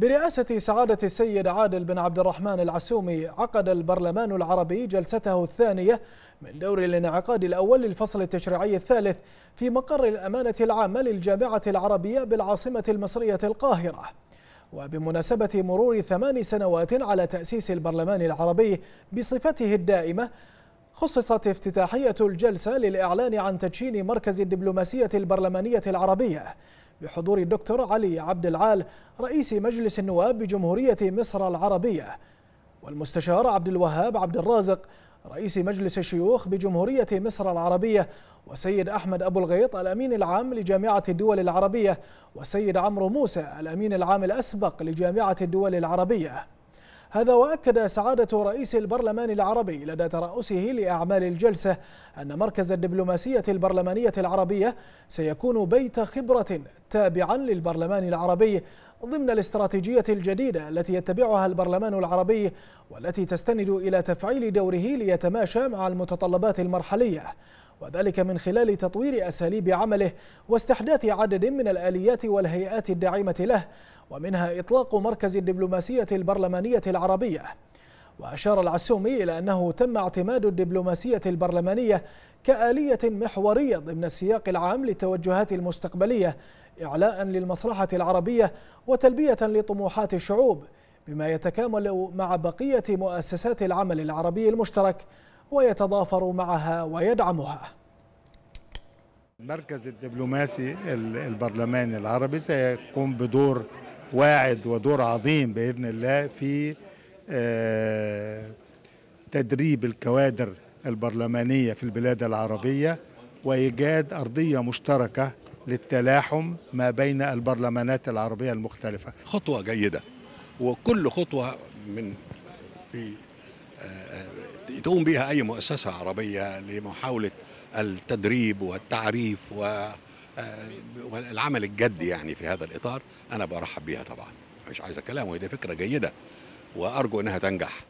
برئاسة سعادة السيد عادل بن عبد الرحمن العسومي عقد البرلمان العربي جلسته الثانية من دور الانعقاد الأول للفصل التشريعي الثالث في مقر الأمانة العامة للجامعة العربية بالعاصمة المصرية القاهرة وبمناسبة مرور ثمان سنوات على تأسيس البرلمان العربي بصفته الدائمة خصصت افتتاحية الجلسة للإعلان عن تدشين مركز الدبلوماسية البرلمانية العربية بحضور الدكتور علي عبد العال رئيس مجلس النواب بجمهورية مصر العربية والمستشار عبد الوهاب عبد الرازق رئيس مجلس الشيوخ بجمهورية مصر العربية وسيد أحمد أبو الغيط الأمين العام لجامعة الدول العربية وسيد عمرو موسى الأمين العام الأسبق لجامعة الدول العربية هذا وأكد سعادة رئيس البرلمان العربي لدى ترأسه لأعمال الجلسة أن مركز الدبلوماسية البرلمانية العربية سيكون بيت خبرة تابعا للبرلمان العربي ضمن الاستراتيجية الجديدة التي يتبعها البرلمان العربي والتي تستند إلى تفعيل دوره ليتماشى مع المتطلبات المرحلية وذلك من خلال تطوير أساليب عمله واستحداث عدد من الآليات والهيئات الداعمة له ومنها إطلاق مركز الدبلوماسية البرلمانية العربية وأشار العسومي إلى أنه تم اعتماد الدبلوماسية البرلمانية كآلية محورية ضمن السياق العام للتوجهات المستقبلية إعلاء للمصلحة العربية وتلبية لطموحات الشعوب بما يتكامل مع بقية مؤسسات العمل العربي المشترك ويتضافر معها ويدعمها المركز الدبلوماسي البرلماني العربي سيقوم بدور واعد ودور عظيم باذن الله في آه، تدريب الكوادر البرلمانيه في البلاد العربيه وايجاد ارضيه مشتركه للتلاحم ما بين البرلمانات العربيه المختلفه. خطوه جيده وكل خطوه من في آه، آه، تقوم بها اي مؤسسه عربيه لمحاوله التدريب والتعريف و والعمل آه، الجد يعني في هذا الاطار انا برحب بيها طبعا مش عايزه كلام وهي فكره جيده وارجو انها تنجح